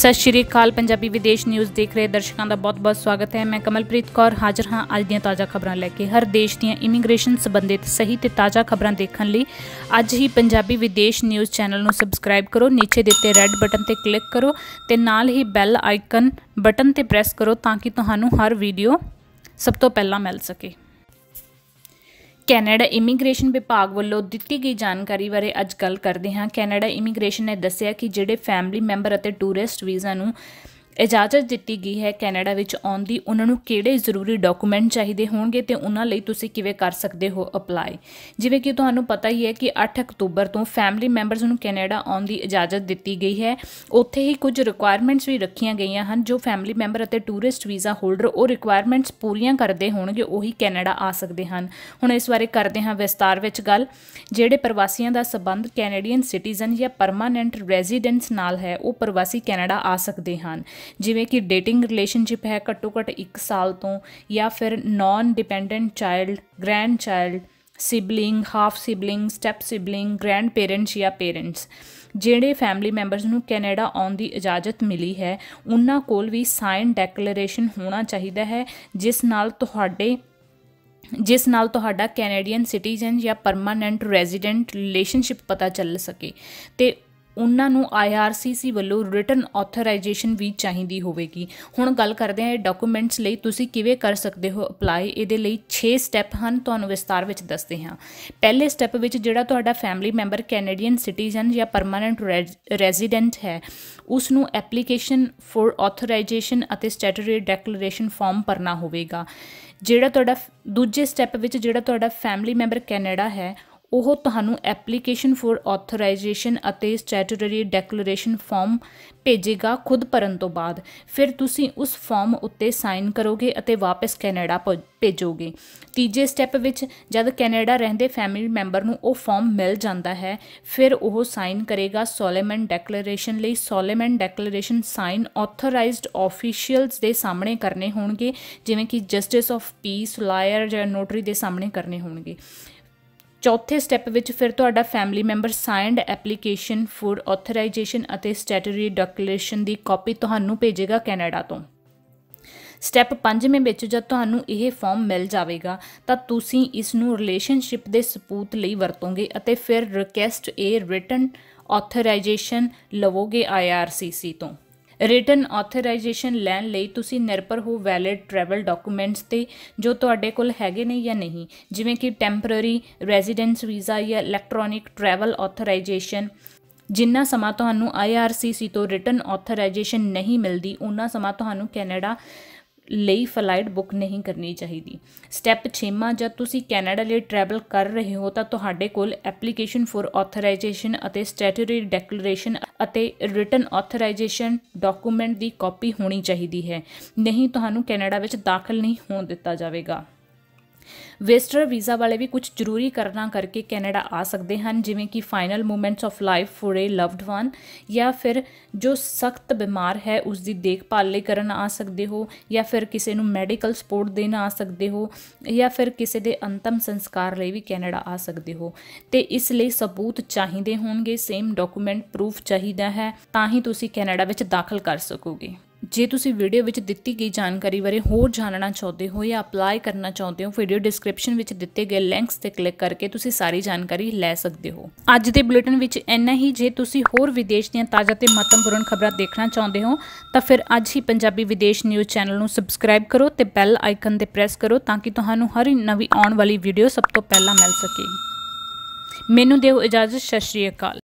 ਸਤਿ ਸ਼੍ਰੀ ਅਕਾਲ ਪੰਜਾਬੀ ਵਿਦੇਸ਼ ਨਿਊਜ਼ ਦੇਖ ਰਹੇ ਦਰਸ਼ਕਾਂ ਦਾ ਬਹੁਤ-ਬਹੁਤ ਸਵਾਗਤ ਹੈ ਮੈਂ ਕਮਲਪ੍ਰੀਤ ਕੌਰ ਹਾਜ਼ਰ ਹਾਂ ਅੱਜ ਦੀਆਂ ਤਾਜ਼ਾ ਖਬਰਾਂ ਲੈ ਕੇ ਹਰ ਦੇਸ਼ ਦੀਆਂ ਇਮੀਗ੍ਰੇਸ਼ਨ ਸੰਬੰਧਿਤ ਸਹੀ ਤੇ ਤਾਜ਼ਾ ਖਬਰਾਂ ਦੇਖਣ ਲਈ ਅੱਜ ਹੀ ਪੰਜਾਬੀ ਵਿਦੇਸ਼ ਨਿਊਜ਼ ਚੈਨਲ ਨੂੰ ਸਬਸਕ੍ਰਾਈਬ ਕਰੋ ਨੀਚੇ ਦਿੱਤੇ ਰੈੱਡ ਬਟਨ ਤੇ ਕਲਿੱਕ ਕਰੋ ਤੇ ਨਾਲ ਹੀ ਬੈਲ ਆਈਕਨ ਬਟਨ ਤੇ ਪ੍ਰੈਸ ਕਰੋ ਤਾਂ ਕਿ ਤੁਹਾਨੂੰ ਹਰ ਵੀਡੀਓ ਸਭ ਤੋਂ ਪਹਿਲਾਂ ਮਿਲ ਸਕੇ ਕੈਨੇਡਾ ਇਮੀਗ੍ਰੇਸ਼ਨ ਵਿਭਾਗ ਵੱਲੋਂ ਦਿੱਤੀ ਗਈ ਜਾਣਕਾਰੀ ਬਾਰੇ ਅੱਜ ਗੱਲ ਕਰਦੇ ਹਾਂ ਕੈਨੇਡਾ ਇਮੀਗ੍ਰੇਸ਼ਨ ਨੇ ਦੱਸਿਆ ਕਿ ਜਿਹੜੇ ਫੈਮਿਲੀ ਮੈਂਬਰ ਅਤੇ ਟੂਰਿਸਟ ਵੀਜ਼ਾ ਨੂੰ ਇਜਾਜ਼ਤ ਦਿੱਤੀ ਗਈ ਹੈ ਕੈਨੇਡਾ ਵਿੱਚ ਆਉਣ ਦੀ ਉਹਨਾਂ ਨੂੰ ਕਿਹੜੇ ਜ਼ਰੂਰੀ ਡਾਕੂਮੈਂਟ ਚਾਹੀਦੇ ਹੋਣਗੇ ਤੇ ਉਹਨਾਂ ਲਈ ਤੁਸੀਂ ਕਿਵੇਂ ਕਰ ਸਕਦੇ ਹੋ ਅਪਲਾਈ ਜਿਵੇਂ ਕਿ ਤੁਹਾਨੂੰ ਪਤਾ ਹੀ ਹੈ ਕਿ 8 ਅਕਤੂਬਰ ਤੋਂ ਫੈਮਿਲੀ ਮੈਂਬਰਸ ਨੂੰ ਕੈਨੇਡਾ ਆਉਣ ਦੀ ਇਜਾਜ਼ਤ ਦਿੱਤੀ ਗਈ ਹੈ ਉੱਥੇ ਹੀ ਕੁਝ ਰਿਕੁਆਇਰਮੈਂਟਸ ਵੀ ਰੱਖੀਆਂ ਗਈਆਂ ਹਨ ਜੋ ਫੈਮਿਲੀ ਮੈਂਬਰ ਅਤੇ ਟੂਰਿਸਟ ਵੀਜ਼ਾ ਹੋਲਡਰ ਉਹ ਰਿਕੁਆਇਰਮੈਂਟਸ ਪੂਰੀਆਂ ਕਰਦੇ ਹੋਣਗੇ ਉਹੀ ਕੈਨੇਡਾ ਆ ਸਕਦੇ ਹਨ ਹੁਣ ਇਸ ਬਾਰੇ ਕਰਦੇ ਹਾਂ ਵਿਸਤਾਰ ਵਿੱਚ ਗੱਲ ਜਿਹੜੇ ਪ੍ਰਵਾਸੀਆਂ ਦਾ ਸਬੰਧ ਕੈਨੇਡੀਅਨ ਸਿਟੀਜ਼ਨ ਜਾਂ ਪਰਮਾਨੈਂਟ ਰੈਜ਼ੀਡੈਂਟਸ ਨਾਲ ਹੈ ਉਹ ਪ੍ਰਵਾਸੀ ਕੈਨੇਡਾ ਆ ਸਕਦੇ ਹਨ ਜਿਵੇਂ ਕਿ ਡੇਟਿੰਗ ਰਿਲੇਸ਼ਨਸ਼ਿਪ ਹੈ ਘੱਟੋ ਘੱਟ 1 ਸਾਲ ਤੋਂ ਜਾਂ ਫਿਰ non dependent child grandchild sibling half sibling step sibling grandparents ਜਾਂ ਪੇਰੈਂਟਸ ਜਿਹੜੇ ਫੈਮਿਲੀ ਮੈਂਬਰਸ ਨੂੰ ਕੈਨੇਡਾ ਆਉਣ ਦੀ ਇਜਾਜ਼ਤ ਮਿਲੀ ਹੈ ਉਹਨਾਂ ਕੋਲ ਵੀ ਸਾਈਨ ਡੈਕਲੇਰੇਸ਼ਨ ਹੋਣਾ ਚਾਹੀਦਾ ਹੈ ਜਿਸ ਨਾਲ ਤੁਹਾਡੇ ਜਿਸ ਨਾਲ ਤੁਹਾਡਾ ਕੈਨੇਡੀਅਨ ਸਿਟੀਜ਼ਨ ਜਾਂ ਪਰਮਾਨੈਂਟ ਰੈਜ਼ੀਡੈਂਟ ਰਿਲੇਸ਼ਨਸ਼ਿਪ ਪਤਾ ਚੱਲ ਸਕੇ ਤੇ ਉਹਨਾਂ ਨੂੰ IRCC ਵੱਲੋਂ ਰਿਟਨ ਆਥੋਰਾਈਜੇਸ਼ਨ ਵੀ ਚਾਹੀਦੀ ਹੋਵੇਗੀ ਹੁਣ ਗੱਲ ਕਰਦੇ ਹਾਂ ਇਹ ਡਾਕੂਮੈਂਟਸ ਲਈ ਤੁਸੀਂ ਕਿਵੇਂ ਕਰ ਸਕਦੇ ਹੋ ਅਪਲਾਈ ਇਹਦੇ ਲਈ 6 ਸਟੈਪ ਹਨ ਤੁਹਾਨੂੰ ਵਿਸਤਾਰ ਵਿੱਚ ਦੱਸਦੇ ਹਾਂ ਪਹਿਲੇ ਸਟੈਪ ਵਿੱਚ ਜਿਹੜਾ ਤੁਹਾਡਾ ਫੈਮਿਲੀ ਮੈਂਬਰ ਕੈਨੇਡੀਅਨ ਸਿਟੀਜ਼ਨ ਜਾਂ ਪਰਮਨੈਂਟ ਰੈਜ਼ੀਡੈਂਟ ਹੈ ਉਸ ਨੂੰ ਐਪਲੀਕੇਸ਼ਨ ਫॉर ਆਥੋਰਾਈਜੇਸ਼ਨ ਅਤੇ ਸਟੈਟਰੀ ਡੈਕਲੇਰੇਸ਼ਨ ਫਾਰਮ ਭਰਨਾ ਹੋਵੇਗਾ ਜਿਹੜਾ ਤੁਹਾਡਾ ਦੂਜੇ ਸਟੈਪ ਵਿੱਚ ਜਿਹੜਾ ਤੁਹਾਡਾ ਫੈਮਿਲੀ ਮੈਂਬਰ ਕੈਨੇਡਾ ਹੈ ਉਹ ਤੁਹਾਨੂੰ ਐਪਲੀਕੇਸ਼ਨ ਫॉर ਆਥੋਰਾਈਜੇਸ਼ਨ ਅਤੇ ਸਟੈਟਿਊਟਰੀ ਡੈਕਲੇਰੇਸ਼ਨ ਫਾਰਮ ਭੇਜੇਗਾ ਖੁਦ ਭਰਨ ਤੋਂ ਬਾਅਦ ਫਿਰ ਤੁਸੀਂ ਉਸ ਫਾਰਮ ਉੱਤੇ ਸਾਈਨ ਕਰੋਗੇ ਅਤੇ ਵਾਪਸ ਕੈਨੇਡਾ ਭੇਜੋਗੇ ਤੀਜੇ ਸਟੈਪ ਵਿੱਚ ਜਦ ਕੈਨੇਡਾ ਰਹਿੰਦੇ ਫੈਮਿਲੀ ਮੈਂਬਰ ਨੂੰ ਉਹ ਫਾਰਮ ਮਿਲ ਜਾਂਦਾ ਹੈ ਫਿਰ ਉਹ ਸਾਈਨ ਕਰੇਗਾ ਸੋਲੇਮਨ ਡੈਕਲੇਰੇਸ਼ਨ ਲਈ solemn declaration sign authorized officials ਦੇ ਸਾਹਮਣੇ ਕਰਨੇ ਹੋਣਗੇ ਜਿਵੇਂ ਕਿ ਜਸਟਿਸ ਆਫ ਪੀਸ ਲਾਇਰ ਜਾਂ ਨੋਟਰੀ ਦੇ ਸਾਹਮਣੇ ਕਰਨੇ ਹੋਣਗੇ ਚੌਥੇ ਸਟੈਪ ਵਿੱਚ ਫਿਰ ਤੁਹਾਡਾ family member signed application for authorization ਅਤੇ ਸਟੈਟਰੀ ਡਿਕਲੇਰੇਸ਼ਨ ਦੀ ਕਾਪੀ ਤੁਹਾਨੂੰ ਭੇਜੇਗਾ ਕੈਨੇਡਾ ਤੋਂ ਸਟੈਪ 5ਵੇਂ ਵਿੱਚ ਜਦ ਤੁਹਾਨੂੰ ਇਹ ਫਾਰਮ ਮਿਲ ਜਾਵੇਗਾ ਤਾਂ ਤੁਸੀਂ ਇਸ ਨੂੰ ਰਿਲੇਸ਼ਨਸ਼ਿਪ ਦੇ ਸਬੂਤ ਲਈ ਵਰਤੋਗੇ ਅਤੇ ਫਿਰ ਰਿਕੁਐਸਟ ਏ ਰਿਟਨ ਆਥੋਰਾਈਜੇਸ਼ਨ ਲਵੋਗੇ ਆਈਆਰਸੀਸੀ ਤੋਂ ਰਿਟਨ ਆਥੋਰਾਈਜੇਸ਼ਨ ਲੈਣ ਲਈ ਤੁਸੀਂ ਨਿਰਭਰ ਹੋ ਵੈਲਿਡ ਟਰੈਵਲ ਡਾਕੂਮੈਂਟਸ ਤੇ ਜੋ ਤੁਹਾਡੇ ਕੋਲ ਹੈਗੇ ਨੇ ਜਾਂ ਨਹੀਂ ਜਿਵੇਂ ਕਿ ਟੈਂਪਰੇਰੀ ਰੈਜ਼ੀਡੈਂਸ ਵੀਜ਼ਾ ਜਾਂ ਇਲੈਕਟ੍ਰੋਨਿਕ ਟਰੈਵਲ ਆਥੋਰਾਈਜੇਸ਼ਨ ਜਿੰਨਾ ਸਮਾਂ ਤੁਹਾਨੂੰ IRCC ਤੋਂ ਰਿਟਨ ਆਥੋਰਾਈਜੇਸ਼ਨ ਨਹੀਂ ਮਿਲਦੀ ਉਹਨਾਂ ਸਮਾਂ ਤੁਹਾਨੂੰ ਕੈਨੇਡਾ ਲਈ ਫਲਾਈਟ ਬੁੱਕ ਨਹੀਂ ਕਰਨੀ ਚਾਹੀਦੀ ਸਟੈਪ ਮਾ ਜਦ ਤੁਸੀਂ ਕੈਨੇਡਾ ਲਈ ਟਰੈਵਲ ਕਰ ਰਹੇ ਹੋ ਤਾਂ ਤੁਹਾਡੇ ਕੋਲ ਐਪਲੀਕੇਸ਼ਨ ਫॉर ਆਥੋਰਾਈਜੇਸ਼ਨ ਅਤੇ ਸਟੈਟੂਟਰੀ ਡੈਕਲੇਰੇਸ਼ਨ ਅਤੇ ਰਿਟਨ ਆਥੋਰਾਈਜੇਸ਼ਨ ਡਾਕੂਮੈਂਟ ਦੀ ਕਾਪੀ ਹੋਣੀ ਚਾਹੀਦੀ ਹੈ ਨਹੀਂ ਤੁਹਾਨੂੰ ਕੈਨੇਡਾ ਵਿੱਚ ਦਾਖਲ ਨਹੀਂ ਹੋਣ ਦਿੱਤਾ ਜਾਵੇਗਾ ਵੈਸਟਰ ਵੀਜ਼ਾ ਵਾਲੇ ਵੀ ਕੁਝ ਜ਼ਰੂਰੀ ਕਰਨਾ ਕਰਕੇ ਕੈਨੇਡਾ ਆ ਸਕਦੇ ਹਨ ਜਿਵੇਂ ਕਿ final moments of life for a loved one ਜਾਂ ਫਿਰ ਜੋ ਸਖਤ ਬਿਮਾਰ ਹੈ ਉਸ ਦੀ ਦੇਖਭਾਲ ਲਈ ਕਰਨ ਆ ਸਕਦੇ ਹੋ ਜਾਂ ਫਿਰ ਕਿਸੇ ਨੂੰ ਮੈਡੀਕਲ ਸਪੋਰਟ ਦੇਣ ਆ ਸਕਦੇ ਹੋ ਜਾਂ ਫਿਰ ਕਿਸੇ ਦੇ ਅੰਤਮ ਸੰਸਕਾਰ ਲਈ ਵੀ ਕੈਨੇਡਾ ਆ ਸਕਦੇ ਹੋ ਤੇ ਇਸ ਲਈ ਸਬੂਤ ਚਾਹੀਦੇ ਹੋਣਗੇ ਸੇਮ ਡਾਕੂਮੈਂਟ ਪ੍ਰੂਫ ਚਾਹੀਦਾ ਹੈ ਤਾਂ ਹੀ ਤੁਸੀਂ ਕੈਨੇਡਾ ਵਿੱਚ ਦਾਖਲ ਕਰ ਸਕੋਗੇ ਜੇ ਤੁਸੀਂ ਵੀਡੀਓ ਵਿੱਚ ਦਿੱਤੀ ਗਈ ਜਾਣਕਾਰੀ ਬਾਰੇ ਹੋਰ ਜਾਣਨਾ ਚਾਹੁੰਦੇ ਹੋ ਜਾਂ ਅਪਲਾਈ ਕਰਨਾ ਚਾਹੁੰਦੇ ਹੋ ਵੀਡੀਓ ਡਿਸਕ੍ਰਿਪਸ਼ਨ ਵਿੱਚ ਦਿੱਤੇ ਗਏ ਲਿੰਕਸ ਤੇ ਕਲਿੱਕ ਕਰਕੇ ਤੁਸੀਂ ਸਾਰੀ ਜਾਣਕਾਰੀ ਲੈ ਸਕਦੇ ਹੋ ਅੱਜ ਦੇ ਬੁਲੇਟਿਨ ਵਿੱਚ ਇੰਨਾ ਹੀ ਜੇ ਤੁਸੀਂ ਹੋਰ ਵਿਦੇਸ਼ ਦੀਆਂ ਤਾਜ਼ਾ ਤੇ ਮਹੱਤਵਪੂਰਨ ਖਬਰਾਂ ਦੇਖਣਾ ਚਾਹੁੰਦੇ ਹੋ ਤਾਂ ਫਿਰ ਅੱਜ ਹੀ ਪੰਜਾਬੀ ਵਿਦੇਸ਼ ਨਿਊਜ਼ ਚੈਨਲ ਨੂੰ ਸਬਸਕ੍ਰਾਈਬ ਕਰੋ ਤੇ ਬੈਲ ਆਈਕਨ ਤੇ ਪ੍ਰੈਸ ਕਰੋ ਤਾਂ ਕਿ ਤੁਹਾਨੂੰ ਹਰ ਨਵੀਂ ਆਉਣ ਵਾਲੀ ਵੀਡੀਓ ਸਭ ਤੋਂ ਪਹਿਲਾਂ ਮਿਲ ਸਕੇ ਮੈਨੂੰ ਦਿਓ ਇਜਾਜ਼ਤ ਸਤਿ ਅਕਾਲ